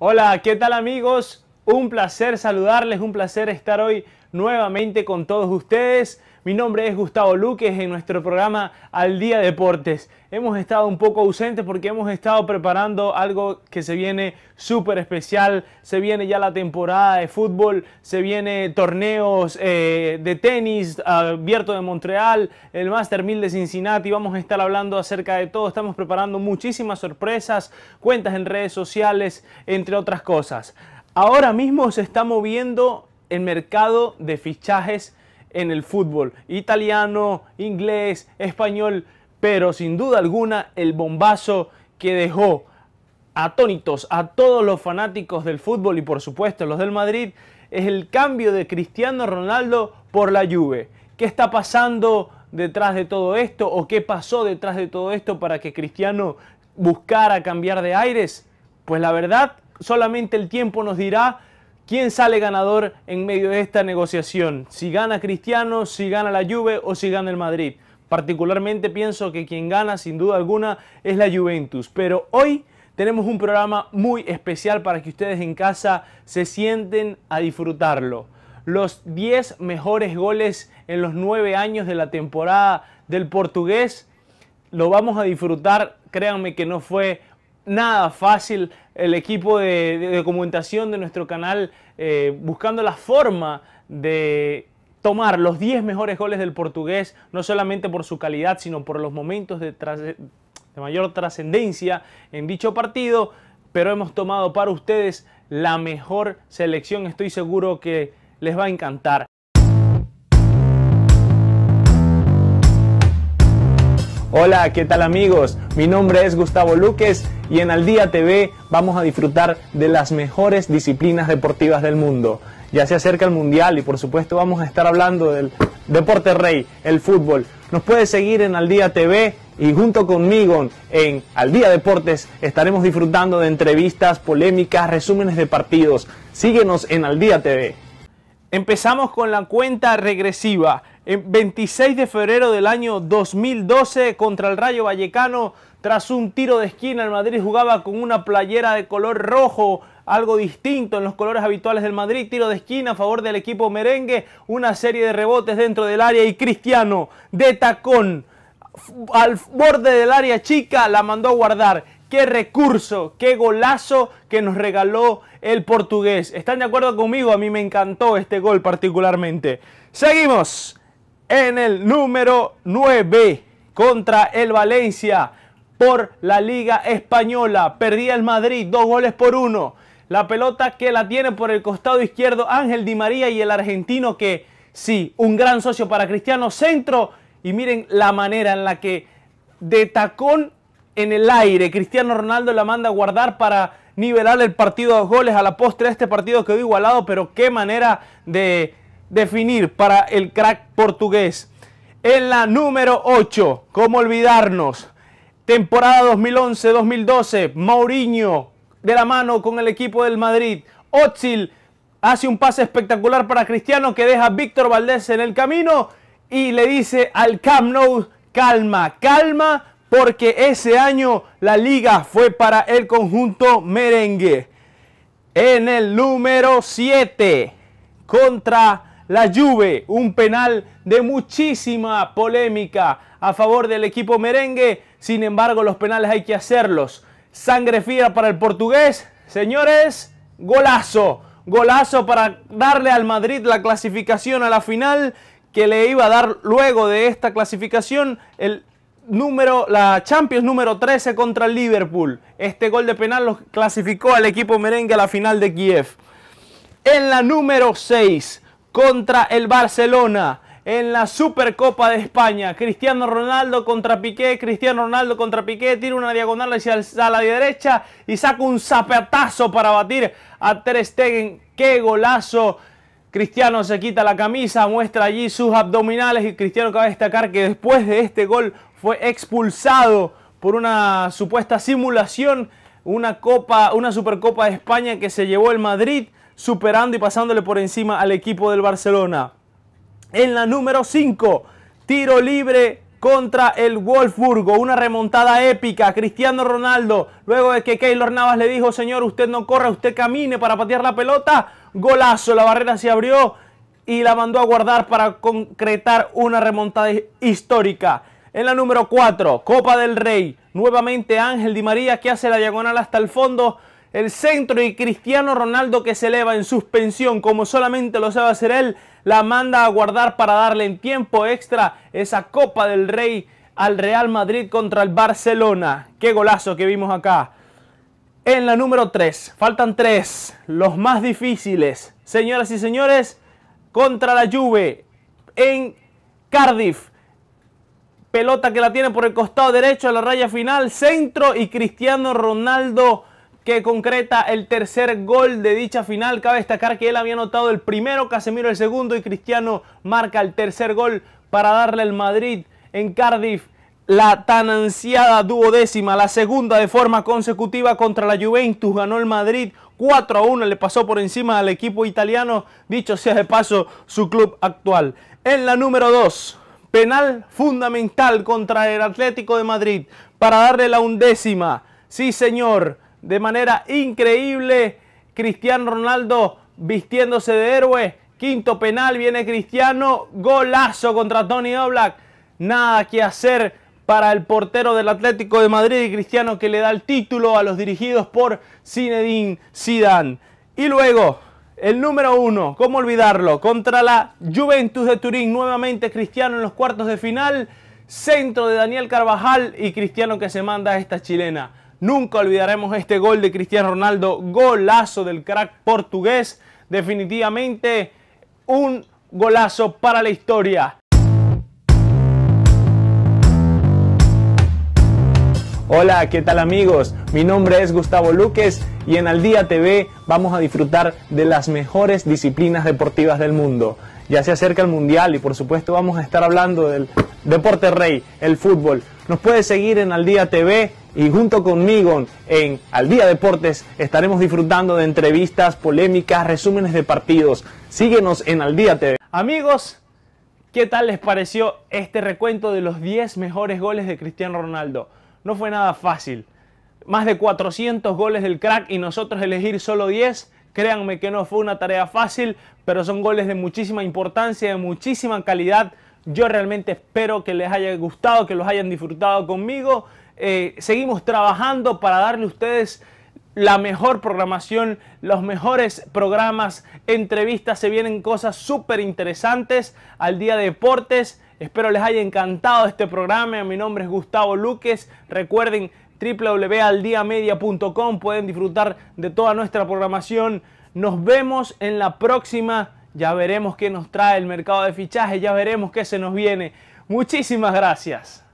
Hola, ¿qué tal amigos? Un placer saludarles, un placer estar hoy nuevamente con todos ustedes. Mi nombre es Gustavo Luque en nuestro programa Al Día Deportes. Hemos estado un poco ausentes porque hemos estado preparando algo que se viene súper especial. Se viene ya la temporada de fútbol, se viene torneos eh, de tenis, abierto de Montreal, el Master 1000 de Cincinnati. Vamos a estar hablando acerca de todo. Estamos preparando muchísimas sorpresas, cuentas en redes sociales, entre otras cosas. Ahora mismo se está moviendo el mercado de fichajes en el fútbol, italiano, inglés, español, pero sin duda alguna el bombazo que dejó atónitos a todos los fanáticos del fútbol y por supuesto los del Madrid es el cambio de Cristiano Ronaldo por la Juve. ¿Qué está pasando detrás de todo esto o qué pasó detrás de todo esto para que Cristiano buscara cambiar de aires? Pues la verdad, solamente el tiempo nos dirá ¿Quién sale ganador en medio de esta negociación? Si gana Cristiano, si gana la Juve o si gana el Madrid. Particularmente pienso que quien gana sin duda alguna es la Juventus, pero hoy tenemos un programa muy especial para que ustedes en casa se sienten a disfrutarlo. Los 10 mejores goles en los 9 años de la temporada del portugués lo vamos a disfrutar, créanme que no fue nada fácil el equipo de, documentación de nuestro canal eh, buscando la forma de tomar los 10 mejores goles del portugués, no solamente por su calidad, sino por los momentos de mayor trascendencia en dicho partido, pero hemos tomado para ustedes la mejor selección, estoy seguro que les va a encantar. Hola, ¿qué tal amigos? Mi nombre es Gustavo Luques y en Al Día TV vamos a disfrutar de las mejores disciplinas deportivas del mundo. Ya se acerca el Mundial y por supuesto vamos a estar hablando del deporte rey, el fútbol. Nos puedes seguir en Al Día TV y junto conmigo en Al Día Deportes estaremos disfrutando de entrevistas, polémicas, resúmenes de partidos. Síguenos en Al Día TV. Empezamos con la cuenta regresiva. 26 de febrero del año 2012 contra el Rayo Vallecano. Tras un tiro de esquina, el Madrid jugaba con una playera de color rojo, algo distinto en los colores habituales del Madrid. Tiro de esquina a favor del equipo merengue, una serie de rebotes dentro del área y Cristiano de tacón al borde del área chica la mandó a guardar. Qué recurso, qué golazo que nos regaló el portugués. ¿Están de acuerdo conmigo? A mí me encantó este gol particularmente. Seguimos en el número 9 contra el Valencia por la Liga Española. Perdía el Madrid, dos goles por uno. La pelota que la tiene por el costado izquierdo Ángel Di María y el argentino que sí, un gran socio para Cristiano Centro. Y miren la manera en la que de tacón en el aire Cristiano Ronaldo la manda a guardar para nivelar el partido a dos goles a la postre este partido quedó igualado, pero qué manera de definir para el crack portugués. En la número 8, ¿cómo olvidarnos? Temporada 2011-2012, Mourinho de la mano con el equipo del Madrid. Otsil hace un pase espectacular para Cristiano que deja a Víctor Valdés en el camino y le dice al Camp Nou, calma, calma, porque ese año la liga fue para el conjunto merengue. En el número 7, contra la Juve, un penal de muchísima polémica a favor del equipo merengue, sin embargo los penales hay que hacerlos. Sangre fría para el portugués, señores, golazo, golazo para darle al Madrid la clasificación a la final que le iba a dar luego de esta clasificación el número, la Champions número 13 contra el Liverpool. Este gol de penal lo clasificó al equipo merengue a la final de Kiev. En la número 6, contra el Barcelona en la Supercopa de España. Cristiano Ronaldo contra Piqué, Cristiano Ronaldo contra Piqué, tira una diagonal hacia la derecha y saca un zapatazo para batir a Ter Stegen. ¡Qué golazo! Cristiano se quita la camisa, muestra allí sus abdominales y Cristiano cabe destacar que después de este gol fue expulsado por una supuesta simulación, una copa, una Supercopa de España que se llevó el Madrid superando y pasándole por encima al equipo del Barcelona. En la número 5, tiro libre contra el Wolfsburgo, una remontada épica, Cristiano Ronaldo, luego de que Keylor Navas le dijo, señor, usted no corre, usted camine para patear la pelota, golazo, la barrera se abrió y la mandó a guardar para concretar una remontada histórica. En la número 4, Copa del Rey, nuevamente Ángel Di María que hace la diagonal hasta el fondo el centro y Cristiano Ronaldo que se eleva en suspensión como solamente lo sabe hacer él, la manda a guardar para darle en tiempo extra esa Copa del Rey al Real Madrid contra el Barcelona. Qué golazo que vimos acá. En la número 3, faltan 3, los más difíciles. Señoras y señores, contra la Juve en Cardiff. Pelota que la tiene por el costado derecho a la raya final, centro y Cristiano Ronaldo que concreta el tercer gol de dicha final. Cabe destacar que él había anotado el primero, Casemiro el segundo y Cristiano marca el tercer gol para darle al Madrid en Cardiff la tan ansiada duodécima, la segunda de forma consecutiva contra la Juventus. Ganó el Madrid 4 a 1, le pasó por encima al equipo italiano, dicho sea de paso, su club actual. En la número 2, penal fundamental contra el Atlético de Madrid para darle la undécima. Sí, señor de manera increíble. Cristiano Ronaldo vistiéndose de héroe. Quinto penal, viene Cristiano. Golazo contra Tony Oblak. Nada que hacer para el portero del Atlético de Madrid y Cristiano que le da el título a los dirigidos por Zinedine Zidane. Y luego, el número uno, cómo olvidarlo, contra la Juventus de Turín. Nuevamente Cristiano en los cuartos de final. Centro de Daniel Carvajal y Cristiano que se manda a esta chilena. Nunca olvidaremos este gol de Cristiano Ronaldo, golazo del crack portugués, definitivamente un golazo para la historia. Hola, ¿qué tal amigos? Mi nombre es Gustavo Luques y en Aldía Día TV vamos a disfrutar de las mejores disciplinas deportivas del mundo. Ya se acerca el Mundial y por supuesto vamos a estar hablando del deporte rey, el fútbol. Nos puede seguir en Al Día TV y junto conmigo en Al Día Deportes estaremos disfrutando de entrevistas, polémicas, resúmenes de partidos. Síguenos en Al Día TV. Amigos, ¿qué tal les pareció este recuento de los 10 mejores goles de Cristiano Ronaldo? No fue nada fácil. Más de 400 goles del crack y nosotros elegir solo 10. Créanme que no fue una tarea fácil, pero son goles de muchísima importancia, de muchísima calidad yo realmente espero que les haya gustado, que los hayan disfrutado conmigo. Eh, seguimos trabajando para darle a ustedes la mejor programación, los mejores programas, entrevistas, se vienen cosas súper interesantes al día de deportes. Espero les haya encantado este programa. Mi nombre es Gustavo Luquez. Recuerden www.aldiamedia.com. Pueden disfrutar de toda nuestra programación. Nos vemos en la próxima ya veremos qué nos trae el mercado de fichaje, ya veremos qué se nos viene. Muchísimas gracias.